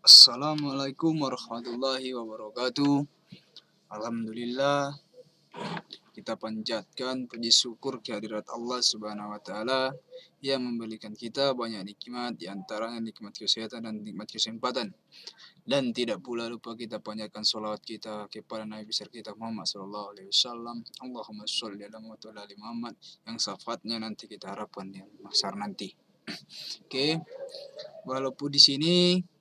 Assalamualaikum warahmatullahi wabarakatuh. Alhamdulillah kita panjatkan puji syukur kehadirat Allah Subhanahu wa taala yang memberikan kita banyak nikmat di antaranya nikmat kesehatan dan nikmat kesempatan. Dan tidak pula lupa kita panjatkan salawat kita kepada Nabi besar kita Muhammad sallallahu alaihi wasallam. Allahumma sholli ala Muhammad yang syafaatnya nanti kita harapkan di ya, masar nanti. Oke. Okay. Walaupun di sini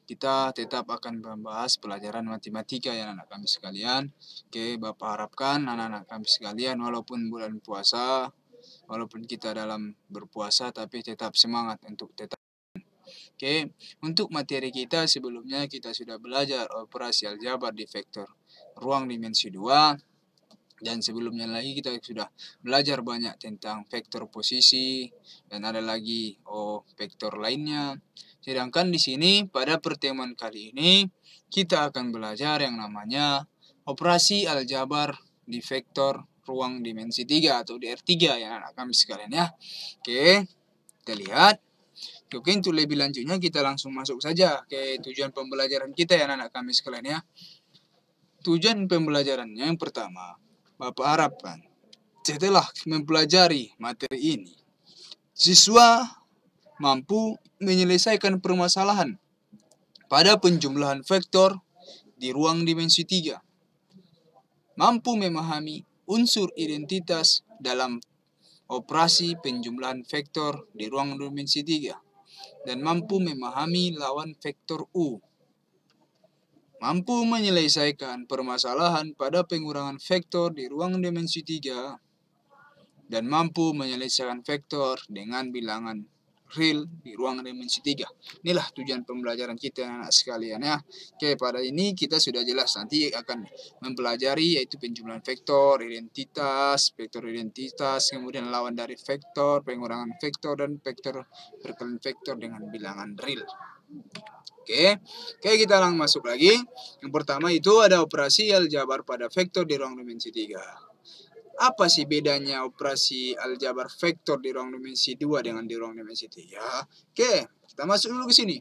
kita tetap akan membahas pelajaran matematika ya anak-anak kami sekalian. Oke, Bapak harapkan anak-anak kami sekalian walaupun bulan puasa, walaupun kita dalam berpuasa tapi tetap semangat untuk tetap Oke, untuk materi kita sebelumnya kita sudah belajar operasi aljabar di vektor ruang dimensi 2 dan sebelumnya lagi kita sudah belajar banyak tentang vektor posisi dan ada lagi oh vektor lainnya. Sedangkan di sini pada pertemuan kali ini kita akan belajar yang namanya operasi aljabar di vektor ruang dimensi 3 atau di r 3 ya anak kami sekalian ya. Oke, kita lihat. Oke, untuk lebih lanjutnya kita langsung masuk saja ke tujuan pembelajaran kita ya anak kami sekalian ya. Tujuan pembelajarannya yang pertama, Bapak harapkan setelah mempelajari materi ini, siswa mampu menyelesaikan permasalahan pada penjumlahan vektor di ruang dimensi 3. Mampu memahami unsur identitas dalam operasi penjumlahan vektor di ruang dimensi 3 dan mampu memahami lawan vektor U. Mampu menyelesaikan permasalahan pada pengurangan vektor di ruang dimensi 3 dan mampu menyelesaikan vektor dengan bilangan real di ruangan dimensi 3. Inilah tujuan pembelajaran kita anak sekalian ya. Oke, pada ini kita sudah jelas nanti akan mempelajari yaitu penjumlahan vektor, identitas, vektor identitas, kemudian lawan dari vektor, pengurangan vektor dan vektor perkalian vektor dengan bilangan real. Oke, oke kita langsung masuk lagi. Yang pertama itu ada operasi aljabar pada vektor di ruang dimensi 3. Apa sih bedanya operasi aljabar vektor di ruang dimensi 2 dengan di ruang dimensi 3? Oke, kita masuk dulu ke sini.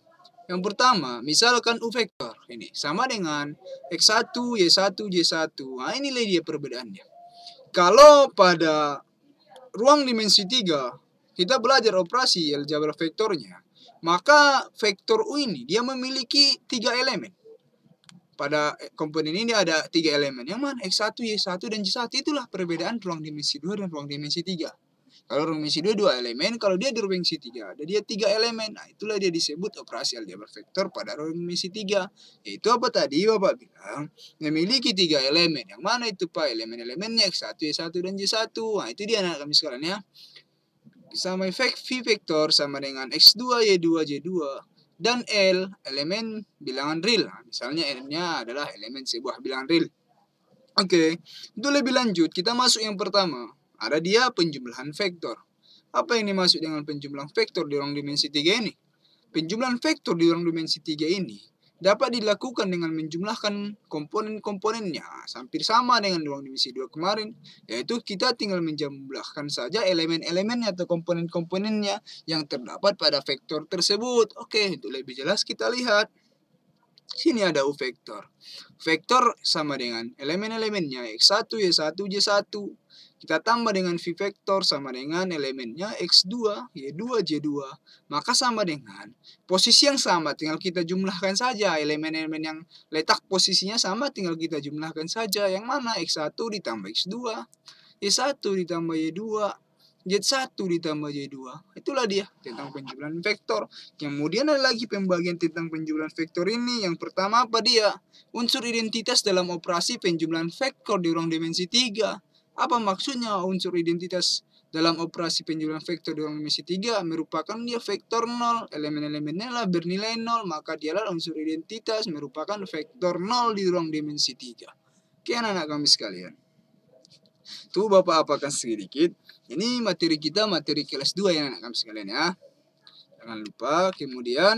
Yang pertama, misalkan U vektor ini sama dengan X1, Y1, J1. Nah, inilah dia perbedaannya. Kalau pada ruang dimensi 3, kita belajar operasi aljabar vektornya, maka vektor U ini dia memiliki tiga elemen. Pada eh, komponen ini ada tiga elemen. Yang mana? X1, Y1, dan J1. Itulah perbedaan ruang dimensi 2 dan ruang dimensi 3. Kalau ruang dimensi 2 dua elemen, kalau dia di ruang dimensi 3 ada dia tiga elemen. Nah, itulah dia disebut operasi aljabar vektor pada ruang dimensi 3. Yaitu apa tadi Bapak bilang? Memiliki tiga elemen. Yang mana itu Pak? Elemen-elemennya X1, Y1, dan J1. Nah, itu dia anak kami sekarang ya. Sama efek V vektor sama dengan X2, Y2, J2 dan L elemen bilangan real. Nah, misalnya N-nya adalah elemen sebuah bilangan real. Oke, untuk lebih lanjut kita masuk yang pertama. Ada dia penjumlahan vektor. Apa yang dimaksud dengan penjumlahan vektor di ruang dimensi 3 ini? Penjumlahan vektor di ruang dimensi 3 ini dapat dilakukan dengan menjumlahkan komponen-komponennya, hampir sama dengan ruang dimensi 2 kemarin, yaitu kita tinggal menjumlahkan saja elemen elemennya atau komponen-komponennya yang terdapat pada vektor tersebut. Oke, untuk lebih jelas kita lihat. Sini ada U vektor. Vektor sama dengan elemen-elemennya X1, Y1, y 1 Kita tambah dengan V vektor sama dengan elemennya X2, Y2, y 2 Maka sama dengan posisi yang sama, tinggal kita jumlahkan saja. Elemen-elemen yang letak posisinya sama, tinggal kita jumlahkan saja. Yang mana X1 ditambah X2, Y1 ditambah Y2, Z1 ditambah Z2. Itulah dia tentang penjumlahan vektor. Kemudian ada lagi pembagian tentang penjumlahan vektor ini. Yang pertama apa dia? Unsur identitas dalam operasi penjumlahan vektor di ruang dimensi 3. Apa maksudnya unsur identitas dalam operasi penjumlahan vektor di ruang dimensi 3 merupakan dia vektor 0. Elemen-elemennya lah bernilai 0, maka dialah unsur identitas merupakan vektor 0 di ruang dimensi 3. Oke anak-anak kami sekalian. Tuh Bapak apakan sedikit. Ini materi kita materi kelas 2 ya anak-anak sekalian ya. Jangan lupa kemudian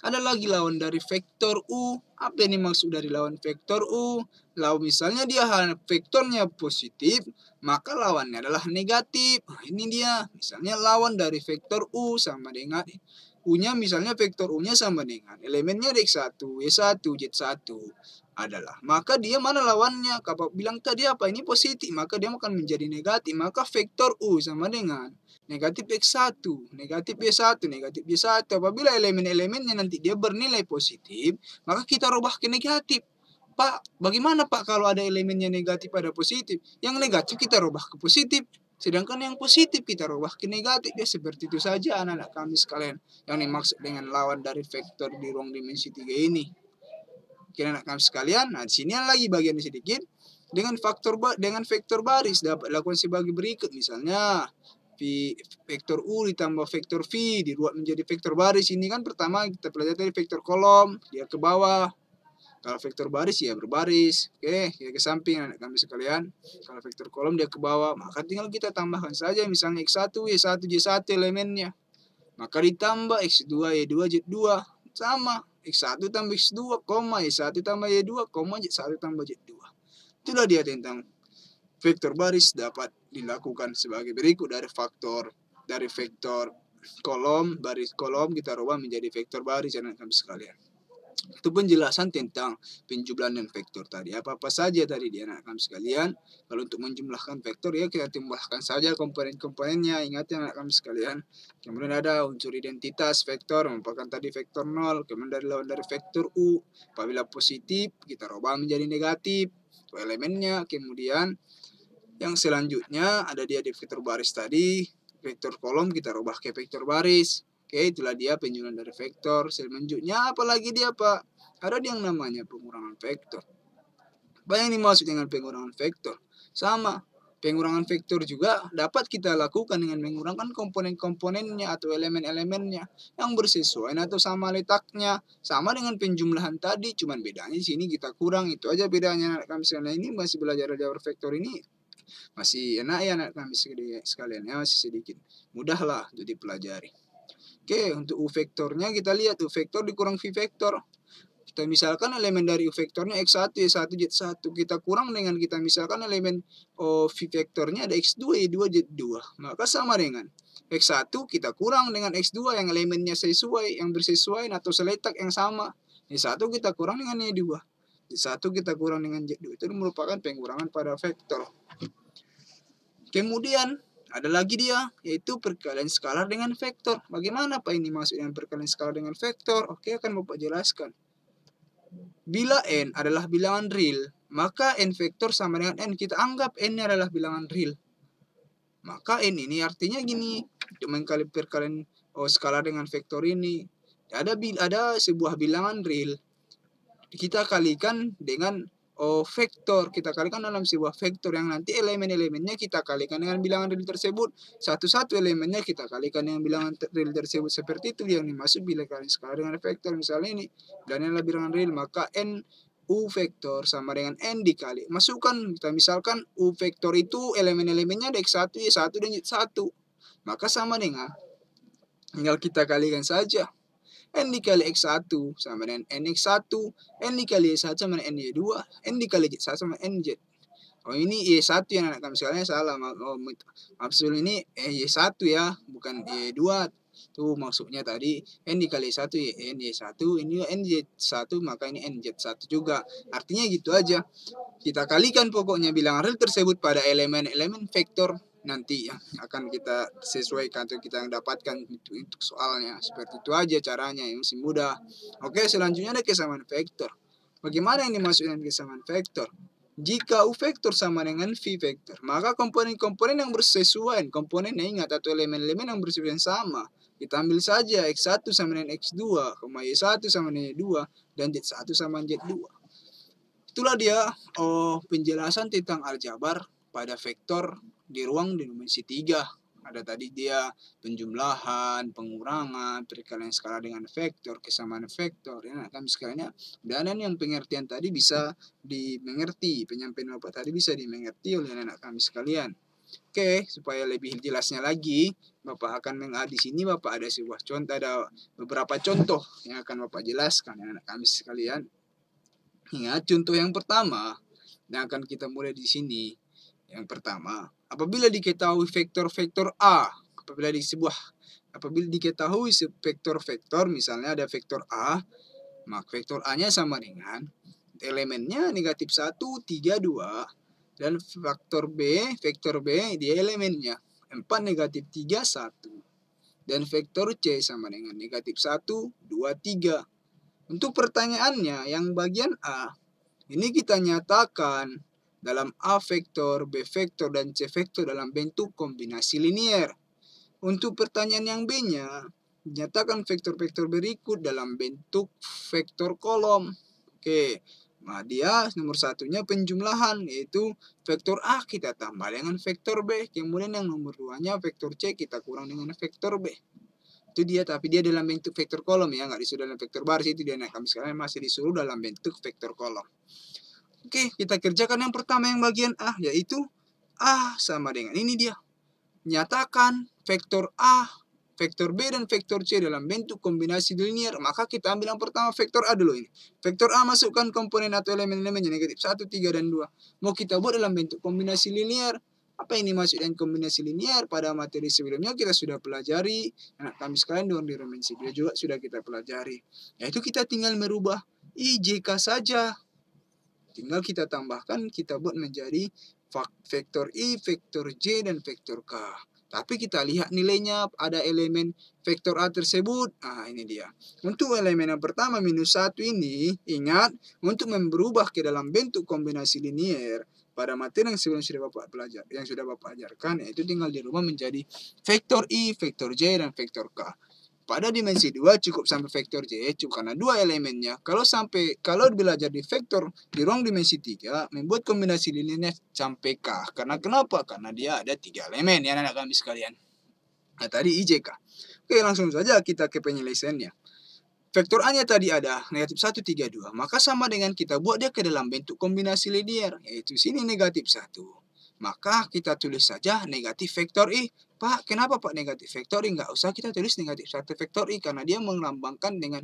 ada lagi lawan dari vektor U. Apa yang maksud dari lawan vektor U? law misalnya dia vektornya positif, maka lawannya adalah negatif. Nah, ini dia. Misalnya lawan dari vektor U sama dengan U-nya misalnya vektor U-nya sama dengan elemennya X1, Y1, Z1 adalah maka dia mana lawannya kalau bilang tadi apa ini positif maka dia akan menjadi negatif maka vektor U sama dengan negatif X1 negatif Y1 negatif Y1 apabila elemen-elemennya nanti dia bernilai positif maka kita rubah ke negatif Pak bagaimana Pak kalau ada elemennya negatif ada positif yang negatif kita rubah ke positif Sedangkan yang positif kita rubah ke negatif ya seperti itu saja anak-anak kami sekalian yang dimaksud dengan lawan dari vektor di ruang dimensi 3 ini anak kami sekalian, nah di sini lagi bagian sedikit dengan faktor dengan vektor baris dapat dilakukan sebagai berikut misalnya v, vektor u ditambah vektor v dibuat menjadi vektor baris ini kan pertama kita pelajari tadi vektor kolom dia ke bawah kalau vektor baris ya berbaris. Oke, okay, ya ke samping anak kami sekalian. Kalau vektor kolom dia ke bawah, maka tinggal kita tambahkan saja misalnya X1, Y1, J1 elemennya. Maka ditambah X2, Y2, j 2 Sama. X1 tambah X2, koma X1 tambah Y2, koma Z1 tambah y 2 Itulah dia tentang vektor baris dapat dilakukan sebagai berikut dari faktor dari vektor kolom baris kolom kita rubah menjadi vektor baris jangan ya, sampai sekalian itu penjelasan tentang penjumlahan dan vektor tadi. Apa-apa saja tadi di anak kami sekalian. Kalau untuk menjumlahkan vektor ya kita tambahkan saja komponen-komponennya. Ingat ya anak kami sekalian. Kemudian ada unsur identitas vektor merupakan tadi vektor nol Kemudian dari lawan dari vektor U. Apabila positif kita rubah menjadi negatif. elemennya. Kemudian yang selanjutnya ada dia di vektor baris tadi. Vektor kolom kita rubah ke vektor baris Oke, itulah dia penjualan dari vektor. Selanjutnya apalagi dia, Pak? Ada yang namanya pengurangan vektor. Apa yang dimaksud dengan pengurangan vektor? Sama, pengurangan vektor juga dapat kita lakukan dengan mengurangkan komponen-komponennya atau elemen-elemennya yang bersesuaian atau sama letaknya. Sama dengan penjumlahan tadi, cuman bedanya di sini kita kurang. Itu aja bedanya anak kami sekalian ini masih belajar jawab vektor ini masih enak ya anak kami sekalian ya masih sedikit. Mudahlah untuk dipelajari. Oke, untuk U vektornya kita lihat U vektor dikurang V vektor. Kita misalkan elemen dari U vektornya X1, Y1, Z1. Kita kurang dengan kita misalkan elemen oh, V vektornya ada X2, Y2, Z2. Maka sama dengan X1 kita kurang dengan X2 yang elemennya sesuai, yang bersesuaian atau seletak yang sama. Y1 kita kurang dengan Y2. y 1 kita kurang dengan Z2. Itu merupakan pengurangan pada vektor. Kemudian ada lagi dia, yaitu perkalian skalar dengan vektor. Bagaimana apa ini maksud dengan perkalian skalar dengan vektor? Oke, akan Bapak jelaskan. Bila n adalah bilangan real, maka n vektor sama dengan n. Kita anggap n ini adalah bilangan real. Maka n ini artinya gini, untuk mengkali perkalian oh, skalar dengan vektor ini. Ada ada sebuah bilangan real. Kita kalikan dengan oh, vektor kita kalikan dalam sebuah vektor yang nanti elemen-elemennya kita kalikan dengan bilangan real tersebut satu-satu elemennya kita kalikan dengan bilangan real tersebut seperti itu yang dimaksud bila kali skala dengan vektor misalnya ini dan yang lebih dengan real maka n U vektor sama dengan N dikali. Masukkan, kita misalkan U vektor itu elemen-elemennya dari satu 1 Y1, dan satu Maka sama dengan, tinggal kita kalikan saja. N dikali X1 sama dengan NX1, N dikali Y1 sama dengan NY2, N dikali Z1 sama dengan NZ. Oh ini Y1 yang anak kami sekalian salah. Oh, maksud ini eh, Y1 ya, bukan Y2. Tuh maksudnya tadi N dikali y 1 Y N Y1, ini nz 1 maka ini nz 1 juga. Artinya gitu aja. Kita kalikan pokoknya bilangan real tersebut pada elemen-elemen vektor -elemen nanti yang akan kita sesuaikan atau kita yang dapatkan itu untuk soalnya seperti itu aja caranya yang masih mudah oke selanjutnya ada kesamaan vektor bagaimana yang dimaksud dengan kesamaan vektor jika U vektor sama dengan V vektor, maka komponen-komponen yang bersesuaian, komponen yang ingat, atau elemen-elemen yang bersesuaian sama. Kita ambil saja X1 sama dengan X2, Y1 sama dengan Y2, dan Z1 sama dengan Z2. Itulah dia oh, penjelasan tentang aljabar pada vektor di ruang dimensi tiga ada tadi dia penjumlahan, pengurangan, perkalian skala dengan vektor, kesamaan vektor. Ya, anak kan sekalinya dan yang pengertian tadi bisa dimengerti, penyampaian Bapak tadi bisa dimengerti oleh anak kami sekalian. Oke, supaya lebih jelasnya lagi, Bapak akan meng di sini Bapak ada sebuah contoh, ada beberapa contoh yang akan Bapak jelaskan ya, anak kami sekalian. Ya, contoh yang pertama yang akan kita mulai di sini yang pertama, apabila diketahui vektor-vektor A, apabila di sebuah apabila diketahui vektor-vektor misalnya ada vektor A, maka vektor A-nya sama dengan elemennya negatif 1, 3, 2 dan vektor B, vektor B dia elemennya 4 negatif 3, 1 dan vektor C sama dengan negatif 1, 2, 3 untuk pertanyaannya yang bagian A ini kita nyatakan dalam A vektor, B vektor, dan C vektor dalam bentuk kombinasi linier. Untuk pertanyaan yang B-nya, nyatakan vektor-vektor berikut dalam bentuk vektor kolom. Oke, nah dia nomor satunya penjumlahan, yaitu vektor A kita tambah dengan vektor B. Kemudian yang nomor duanya vektor C kita kurang dengan vektor B. Itu dia, tapi dia dalam bentuk vektor kolom ya, nggak disuruh dalam vektor baris, itu dia. Nah, kami sekarang masih disuruh dalam bentuk vektor kolom. Oke, kita kerjakan yang pertama yang bagian A, yaitu A sama dengan ini dia. Nyatakan vektor A, vektor B, dan vektor C dalam bentuk kombinasi linear. Maka kita ambil yang pertama vektor A dulu ini. Vektor A masukkan komponen atau elemen elemennya negatif 1, 3, dan 2. Mau kita buat dalam bentuk kombinasi linear. Apa ini masuk dengan kombinasi linear? Pada materi sebelumnya kita sudah pelajari. Anak kami sekalian dengan romansi. dia juga sudah kita pelajari. Yaitu kita tinggal merubah IJK saja Tinggal kita tambahkan, kita buat menjadi vektor I, vektor J, dan vektor K. Tapi kita lihat nilainya ada elemen vektor A tersebut. Nah, ini dia. Untuk elemen yang pertama, minus 1 ini, ingat, untuk berubah ke dalam bentuk kombinasi linier, pada materi yang sebelum sudah Bapak pelajar, yang sudah Bapak ajarkan, yaitu tinggal dirubah menjadi vektor I, vektor J, dan vektor K. Pada dimensi 2 cukup sampai vektor cukup karena dua elemennya. Kalau sampai kalau belajar di vektor di ruang dimensi 3 membuat kombinasi lininya sampai K. Karena kenapa? Karena dia ada tiga elemen ya anak kami sekalian. Nah, tadi IJK. Oke, langsung saja kita ke penyelesaiannya. Vektor A-nya tadi ada negatif 1, 3, 2. Maka sama dengan kita buat dia ke dalam bentuk kombinasi linier, yaitu sini negatif 1 maka kita tulis saja negatif vektor I. Pak, kenapa Pak negatif vektor I? Nggak usah kita tulis negatif satu vektor I, karena dia melambangkan dengan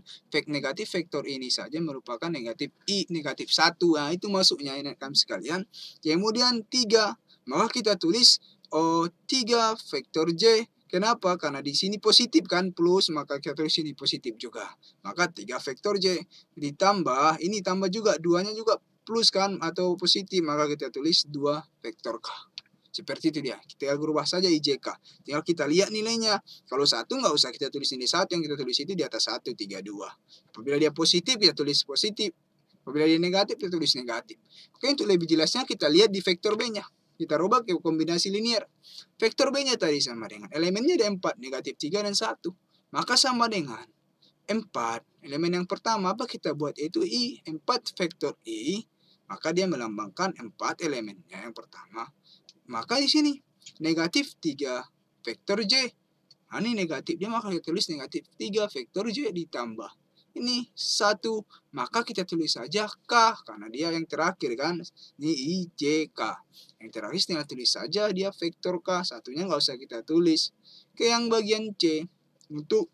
negatif vektor ini saja merupakan negatif I, negatif 1. Nah, itu masuknya, ini ya, kan sekalian. Kemudian tiga maka kita tulis oh, tiga vektor J. Kenapa? Karena di sini positif kan, plus, maka kita tulis sini positif juga. Maka tiga vektor J ditambah, ini tambah juga, duanya juga plus kan atau positif maka kita tulis 2 vektor K. Seperti itu dia. Kita berubah saja IJK. Tinggal kita lihat nilainya. Kalau satu nggak usah kita tulis ini satu yang kita tulis itu di atas satu tiga dua. Apabila dia positif kita tulis positif. Apabila dia negatif kita tulis negatif. Oke untuk lebih jelasnya kita lihat di vektor B-nya. Kita rubah ke kombinasi linear. Vektor B-nya tadi sama dengan elemennya ada empat negatif tiga dan satu. Maka sama dengan empat elemen yang pertama apa kita buat itu I. empat vektor I maka dia melambangkan empat elemennya. Yang pertama, maka di sini negatif 3 vektor J. Nah, ini negatif, dia maka kita tulis negatif 3 vektor J ditambah. Ini satu maka kita tulis saja K, karena dia yang terakhir kan, ini I, J, K. Yang terakhir tinggal tulis saja dia vektor K, satunya nggak usah kita tulis. Ke yang bagian C, untuk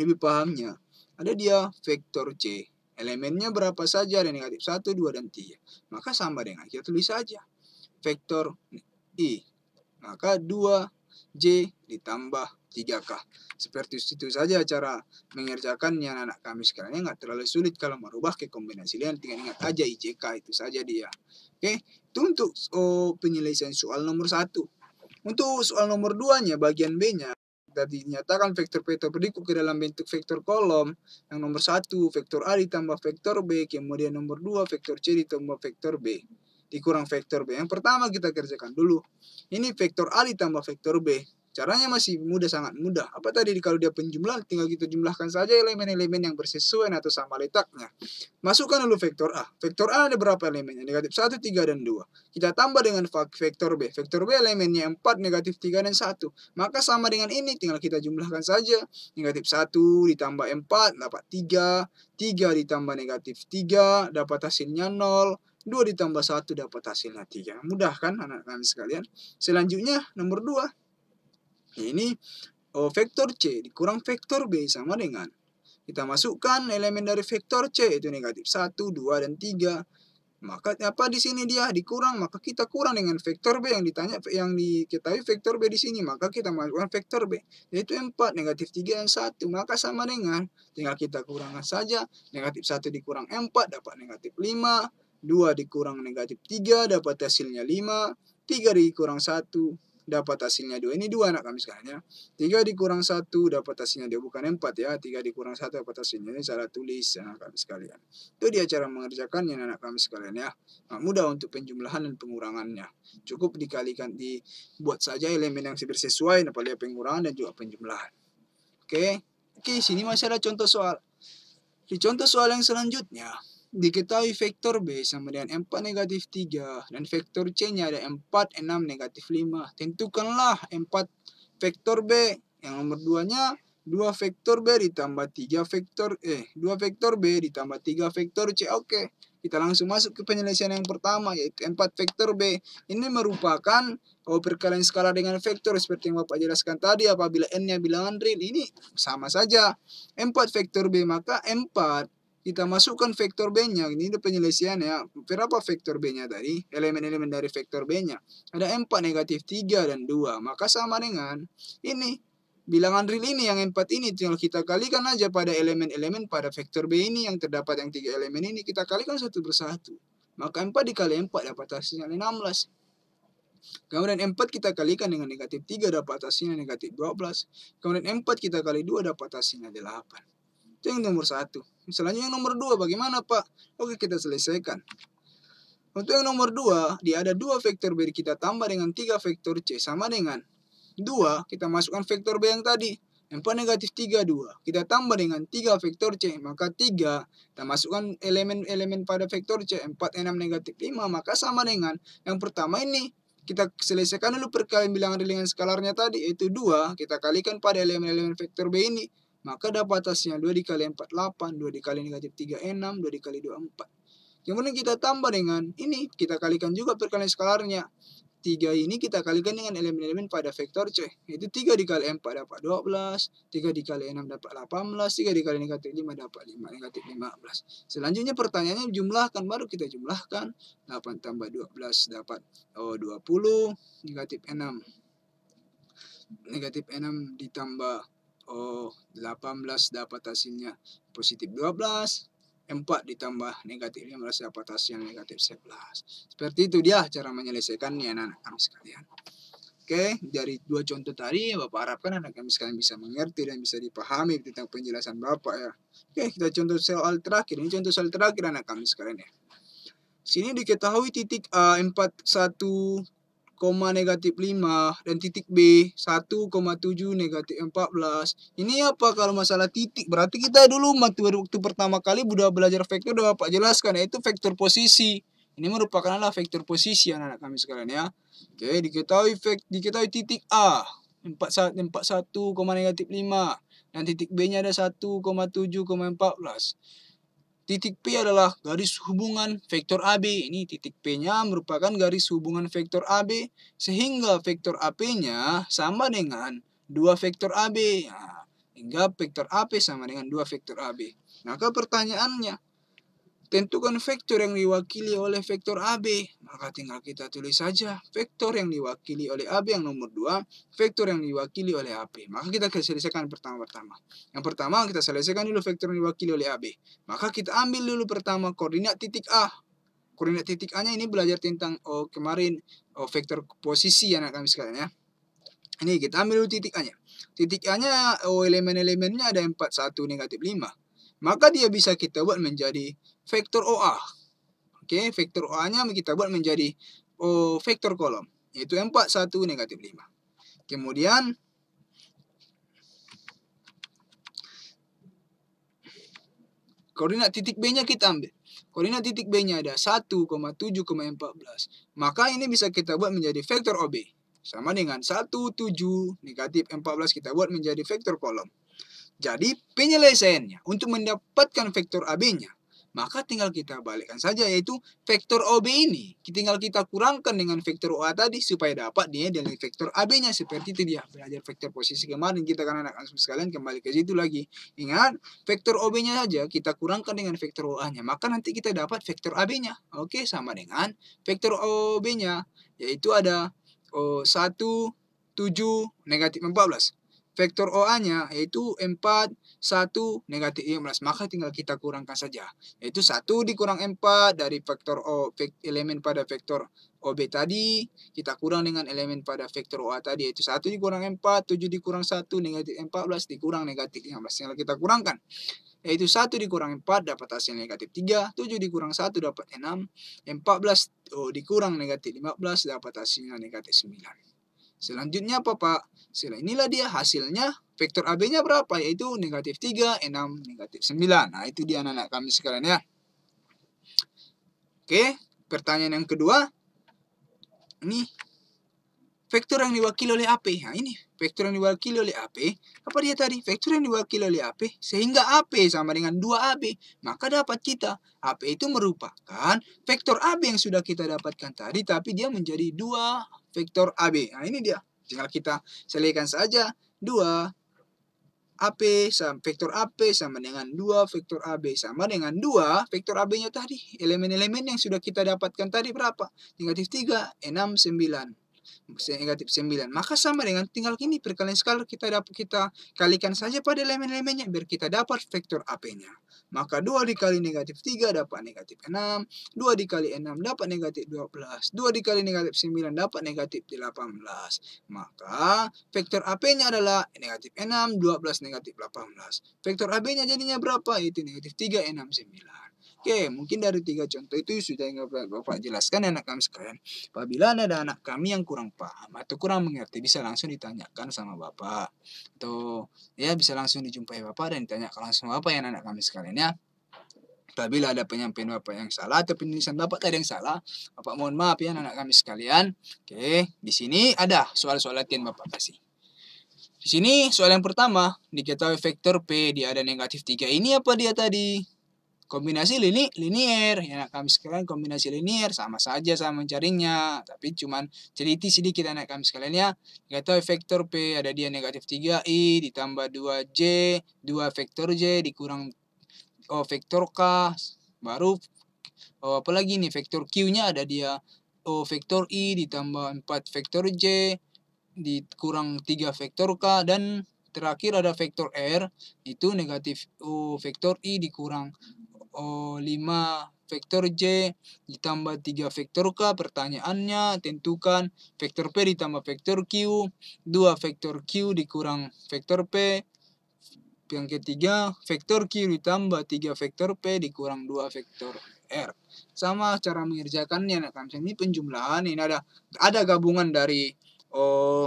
lebih pahamnya, ada dia vektor C. Elemennya berapa saja ada negatif 1, 2, dan 3. Maka sama dengan kita tulis saja. Vektor I. Maka 2J ditambah 3K. Seperti itu saja cara mengerjakannya anak-anak kami sekarang. nggak terlalu sulit kalau merubah ke kombinasi lain. Tinggal ingat aja IJK itu saja dia. Oke, itu untuk oh, penyelesaian soal nomor 1. Untuk soal nomor 2-nya, bagian B-nya, tadi dinyatakan vektor P terdikuk ke dalam bentuk vektor kolom yang nomor satu vektor A ditambah vektor B kemudian nomor dua vektor C ditambah vektor B dikurang vektor B yang pertama kita kerjakan dulu ini vektor A ditambah vektor B Caranya masih mudah, sangat mudah. Apa tadi kalau dia penjumlah, tinggal kita jumlahkan saja elemen-elemen yang bersesuaian atau sama letaknya. Masukkan dulu vektor A. Vektor A ada berapa elemennya? Negatif 1, 3, dan 2. Kita tambah dengan vektor B. Vektor B elemennya 4, negatif 3, dan 1. Maka sama dengan ini, tinggal kita jumlahkan saja. Negatif 1 ditambah 4, dapat 3. 3 ditambah negatif 3, dapat hasilnya 0. 2 ditambah 1 dapat hasilnya 3. Mudah kan anak-anak sekalian? Selanjutnya nomor 2. Ini oh, vektor C dikurang vektor B sama dengan kita masukkan elemen dari vektor C itu negatif 1, 2, dan 3 maka apa di sini dia dikurang maka kita kurang dengan vektor b yang ditanya yang diketahui vektor b di sini maka kita masukkan vektor b yaitu 4 negatif 3 dan 1 maka sama dengan tinggal kita kurangkan saja negatif 1 dikurang 4 dapat negatif 5 2 dikurang negatif 3 dapat hasilnya 5 3 dikurang 1 dapat hasilnya 2. Ini 2 anak kami sekarang ya. 3 dikurang 1 dapat hasilnya 2. Bukan 4 ya. 3 dikurang 1 dapat hasilnya. Ini cara tulis anak kami sekalian. Itu dia cara mengerjakannya anak kami sekalian ya. Nah, mudah untuk penjumlahan dan pengurangannya. Cukup dikalikan dibuat saja elemen yang sesuai. Nah, pengurangan dan juga penjumlahan. Oke. Oke, sini masih ada contoh soal. Di contoh soal yang selanjutnya, diketahui vektor B sama dengan 4 negatif 3 dan vektor C-nya ada 4, 6, negatif 5. Tentukanlah 4 vektor B yang nomor 2-nya 2 vektor B ditambah 3 vektor eh 2 vektor B ditambah 3 vektor C. Oke, kita langsung masuk ke penyelesaian yang pertama yaitu 4 vektor B. Ini merupakan oh, perkalian skala dengan vektor seperti yang Bapak jelaskan tadi apabila n-nya bilangan real ini sama saja. 4 vektor B maka 4 kita masukkan vektor B-nya. Ini ada penyelesaian ya. Berapa vektor B-nya tadi? Elemen-elemen dari vektor B-nya. Ada 4, negatif 3, dan 2. Maka sama dengan ini. Bilangan real ini yang 4 ini. Tinggal kita kalikan aja pada elemen-elemen pada vektor B ini. Yang terdapat yang tiga elemen ini. Kita kalikan satu persatu. Maka 4 dikali 4 dapat hasilnya 16. Kemudian 4 kita kalikan dengan negatif 3 dapat hasilnya negatif 12. Kemudian 4 kita kali 2 dapat hasilnya 8. Itu yang nomor 1. Misalnya yang nomor dua, bagaimana Pak? Oke, kita selesaikan. Untuk yang nomor dua, dia ada dua vektor B kita tambah dengan tiga vektor C sama dengan dua kita masukkan vektor B yang tadi. Yang negatif 3, 2. Kita tambah dengan 3 vektor C, maka 3. Kita masukkan elemen-elemen pada vektor C, 4, 6, negatif 5, maka sama dengan yang pertama ini. Kita selesaikan dulu perkalian bilangan dengan skalarnya tadi, yaitu 2. Kita kalikan pada elemen-elemen vektor B ini. Maka dapat atasnya 2 dikali 4, 8. 2 dikali negatif 3, 6. 2 dikali 2, 4. Kemudian kita tambah dengan ini. Kita kalikan juga perkalian skalarnya. 3 ini kita kalikan dengan elemen-elemen pada vektor C. Itu 3 dikali 4 dapat 12. 3 dikali 6 dapat 18. 3 dikali negatif 5 dapat 5. Negatif 15. Selanjutnya pertanyaannya jumlahkan. Baru kita jumlahkan. 8 tambah 12 dapat oh, 20. Negatif 6 negatif 6 ditambah Oh, 18 dapat hasilnya positif 12. 4 ditambah negatif 15 dapat hasil negatif 11. Seperti itu dia cara menyelesaikannya anak-anak kami sekalian. Oke, dari dua contoh tadi Bapak harapkan anak kami sekalian bisa mengerti dan bisa dipahami tentang penjelasan Bapak ya. Oke, kita contoh soal terakhir. Ini contoh soal terakhir anak kami sekalian ya. Sini diketahui titik A41 koma negatif 5 dan titik B 1,7 negatif 14 ini apa kalau masalah titik berarti kita dulu waktu waktu pertama kali udah belajar vektor udah Bapak jelaskan yaitu vektor posisi ini merupakan adalah vektor posisi anak-anak kami sekalian ya oke diketahui vek, diketahui titik A 41 negatif 5 dan titik B nya ada koma 1,7,14 Titik P adalah garis hubungan vektor AB. Ini titik P-nya merupakan garis hubungan vektor AB sehingga vektor AP-nya sama dengan dua vektor AB. Nah, hingga vektor AP sama dengan dua vektor AB. Maka pertanyaannya, Tentukan vektor yang diwakili oleh vektor AB. Maka tinggal kita tulis saja vektor yang diwakili oleh AB yang nomor 2, vektor yang diwakili oleh AB. Maka kita selesaikan pertama-pertama. Yang pertama kita selesaikan dulu vektor yang diwakili oleh AB. Maka kita ambil dulu pertama koordinat titik A. Koordinat titik A-nya ini belajar tentang oh, kemarin oh, vektor posisi yang anak kami sekalian ya. Ini kita ambil dulu titik A-nya. Titik A-nya, oh, elemen-elemennya ada 4, 1, negatif 5. Maka dia bisa kita buat menjadi vektor OA. Oke, vektor OA-nya kita buat menjadi oh, vektor kolom, yaitu 4, 1, negatif 5. Kemudian, koordinat titik B-nya kita ambil. Koordinat titik B-nya ada 14. Maka ini bisa kita buat menjadi vektor OB. Sama dengan 1, 7, negatif 14 kita buat menjadi vektor kolom. Jadi penyelesaiannya untuk mendapatkan vektor AB-nya maka tinggal kita balikkan saja yaitu vektor OB ini. Tinggal kita kurangkan dengan vektor OA tadi supaya dapat dia dari vektor AB-nya seperti itu dia. Belajar vektor posisi kemarin kita kan anak langsung sekalian kembali ke situ lagi. Ingat, vektor OB-nya saja kita kurangkan dengan vektor OA-nya, maka nanti kita dapat vektor AB-nya. Oke, sama dengan vektor OB-nya yaitu ada oh, 1 7 negatif 14 vektor OA-nya yaitu 4, 1, negatif 15. Maka tinggal kita kurangkan saja. Yaitu 1 dikurang 4 dari vektor O, elemen pada vektor OB tadi. Kita kurang dengan elemen pada vektor OA tadi. Yaitu 1 dikurang 4, 7 dikurang 1, negatif 14 dikurang negatif 15. Tinggal kita kurangkan. Yaitu 1 dikurang 4 dapat hasil negatif 3, 7 dikurang 1 dapat 6, 14 oh, dikurang negatif 15 dapat hasilnya negatif 9. Selanjutnya apa Pak? Setelah inilah dia hasilnya vektor AB-nya berapa? Yaitu negatif 3, 6, negatif 9. Nah itu dia anak-anak kami sekalian ya. Oke, pertanyaan yang kedua. Ini vektor yang diwakili oleh AP. Nah, ini vektor yang diwakili oleh AP. Apa dia tadi? Vektor yang diwakili oleh AP. Sehingga AP sama dengan 2AB. Maka dapat kita. AP itu merupakan vektor AB yang sudah kita dapatkan tadi. Tapi dia menjadi 2 vektor AB. Nah, ini dia. Tinggal kita selesaikan saja. 2 AP sama vektor AP sama dengan 2 vektor AB sama dengan 2 vektor AB-nya tadi. Elemen-elemen yang sudah kita dapatkan tadi berapa? Negatif 3, 6, 9 negatif 9. Maka sama dengan tinggal kini perkalian skala kita dapat kita kalikan saja pada elemen-elemennya biar kita dapat vektor AP-nya. Maka 2 dikali negatif 3 dapat negatif 6, 2 dikali 6 dapat negatif 12, 2 dikali negatif 9 dapat negatif 18. Maka vektor AP-nya adalah negatif 6, 12, negatif 18. Vektor AB-nya jadinya berapa? Itu negatif 3, 6, 9. Oke, mungkin dari tiga contoh itu sudah yang Bapak jelaskan anak kami sekalian. Apabila ada anak kami yang kurang paham atau kurang mengerti, bisa langsung ditanyakan sama Bapak. Atau ya bisa langsung dijumpai Bapak dan ditanyakan langsung Bapak yang anak kami sekalian ya. Apabila ada penyampaian Bapak yang salah atau penulisan Bapak tadi yang salah, Bapak mohon maaf ya anak kami sekalian. Oke, di sini ada soal-soal latihan Bapak kasih. Di sini soal yang pertama, diketahui vektor P dia ada negatif 3. Ini apa dia tadi? Kombinasi lini linier, ya kami sekalian kombinasi linier sama saja sama mencarinya, tapi cuman cerita sedikit anak kami sekalian ya. tahu vektor P ada dia negatif 3i ditambah 2j, 2 vektor j dikurang oh, vektor k, baru oh, apalagi nih vektor q-nya ada dia oh, vektor i ditambah 4 vektor j dikurang 3 vektor k dan terakhir ada vektor R itu negatif oh vektor I dikurang oh, 5 vektor j ditambah 3 vektor K pertanyaannya tentukan vektor P ditambah vektor Q 2 vektor Q dikurang vektor P yang ketiga vektor Q ditambah 3 vektor P dikurang 2 vektor R sama cara mengerjakannya nah kan ini penjumlahan ini ada ada gabungan dari oh,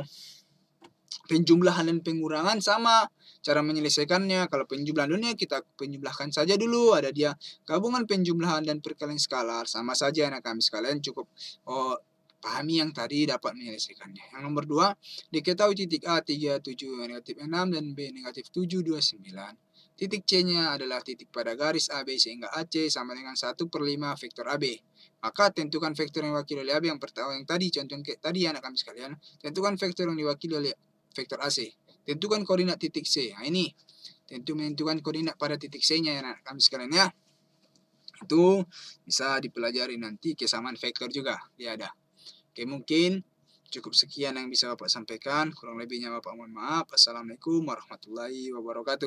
penjumlahan dan pengurangan sama Cara menyelesaikannya, kalau penjumlahan dunia kita penjumlahkan saja dulu, ada dia gabungan penjumlahan dan perkalian skalar, sama saja anak kami sekalian cukup oh, pahami yang tadi dapat menyelesaikannya. Yang nomor dua, diketahui titik A tiga tujuh negatif enam dan B negatif tujuh dua sembilan Titik C-nya adalah titik pada garis AB sehingga AC sama dengan 1 per 5 vektor AB. Maka tentukan vektor yang diwakili oleh AB yang pertama yang tadi, contoh yang tadi anak kami sekalian, tentukan vektor yang diwakili oleh vektor AC. Tentukan koordinat titik C. Nah, ini tentu menentukan koordinat pada titik C-nya ya anak kami sekalian ya. Itu bisa dipelajari nanti kesamaan vektor juga. Dia ya, ada. Oke, mungkin cukup sekian yang bisa Bapak sampaikan. Kurang lebihnya Bapak mohon maaf. Assalamualaikum warahmatullahi wabarakatuh.